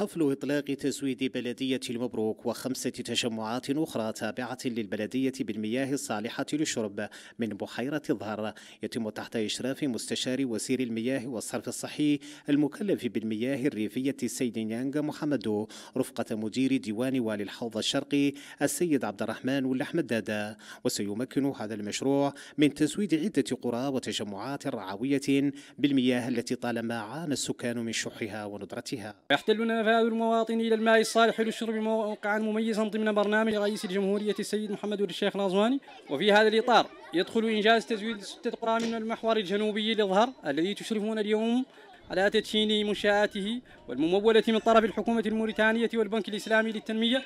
حفل إطلاق تسويد بلدية المبروك وخمسة تجمعات أخرى تابعة للبلدية بالمياه الصالحة للشرب من بحيرة الظهر يتم تحت إشراف مستشار وزير المياه والصرف الصحي المكلف بالمياه الريفية السيد نيانغ محمد رفقة مدير ديوان والي الحوض الشرقي السيد عبد الرحمن الأحمدادة وسيمكن هذا المشروع من تسويد عدة قرى وتجمعات رعوية بالمياه التي طالما عانى السكان من شحها وندرتها يحتلنا إرشاد المواطن إلى الماء الصالح للشرب موقعا مميزا ضمن برنامج رئيس الجمهورية السيد محمد ولي الشيخ الغزواني وفي هذا الإطار يدخل إنجاز تزويد ستة قرى من المحور الجنوبي للظهر الذي تشرفون اليوم على تدشين منشآته والممولة من طرف الحكومة الموريتانية والبنك الإسلامي للتنمية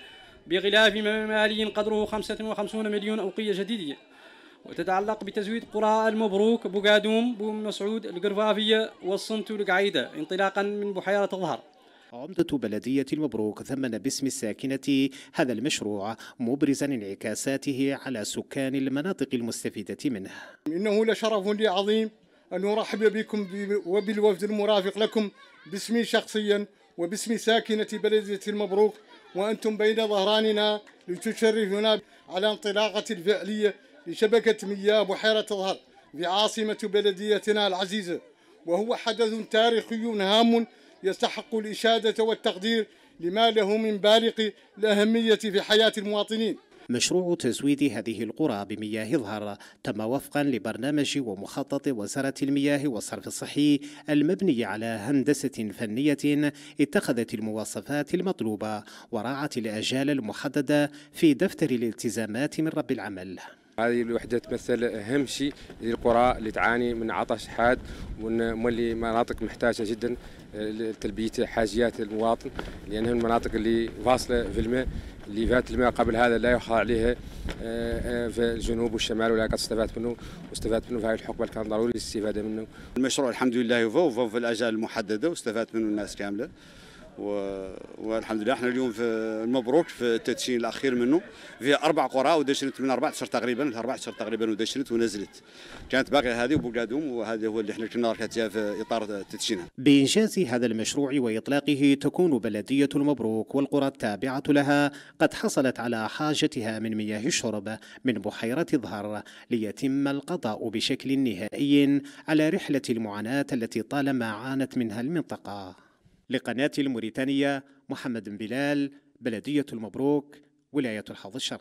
بغلاف مالي قدره 55 مليون أوقية جديده وتتعلق بتزويد قرى المبروك بوغادوم بوم مسعود القرفافية والصنت القعيده انطلاقا من بحيرة الظهر عمدة بلدية المبروك ثمن باسم الساكنة هذا المشروع مبرزا انعكاساته على سكان المناطق المستفيدة منه إنه لشرف لي عظيم أن أرحب بكم وبالوفد المرافق لكم باسمي شخصيا وباسم ساكنة بلدية المبروك وأنتم بين ظهراننا لتشرفنا على انطلاقة الفعلية لشبكة مياه بحيرة ظهر في عاصمة بلديتنا العزيزة وهو حدث تاريخي هام يستحق الإشادة والتقدير لما له من بالغ الأهمية في حياة المواطنين مشروع تزويد هذه القرى بمياه ظهر تم وفقا لبرنامج ومخطط وزارة المياه والصرف الصحي المبني على هندسة فنية اتخذت المواصفات المطلوبة وراعت الأجال المحددة في دفتر الالتزامات من رب العمل هذه الوحده تمثل اهم شيء للقرى اللي تعاني من عطش حاد واللي مناطق محتاجه جدا لتلبيه حاجيات المواطن لانها المناطق اللي فاصله في الماء اللي فات الماء قبل هذا لا يخضع عليها آه، في الجنوب والشمال ولا قد استفادت منه واستفادت منه في هذه الحقبه اللي كان ضروري الاستفاده منه. المشروع الحمد لله هو في الاجال المحدده واستفادت منه الناس كامله. و... والحمد لله احنا اليوم في المبروك في التدشين الاخير منه فيها اربع قرى ودشنت من 14 تقريبا 14 تقريبا ودشنت ونزلت كانت باقي هذه وبقادوم وهذا هو اللي احنا كنا ركعتها في اطار تدشينها بانجاز هذا المشروع واطلاقه تكون بلديه المبروك والقرى التابعه لها قد حصلت على حاجتها من مياه الشرب من بحيره ظهر ليتم القضاء بشكل نهائي على رحله المعاناه التي طالما عانت منها المنطقه لقناة الموريتانية محمد بن بلال بلدية المبروك ولاية الحوض الشرقي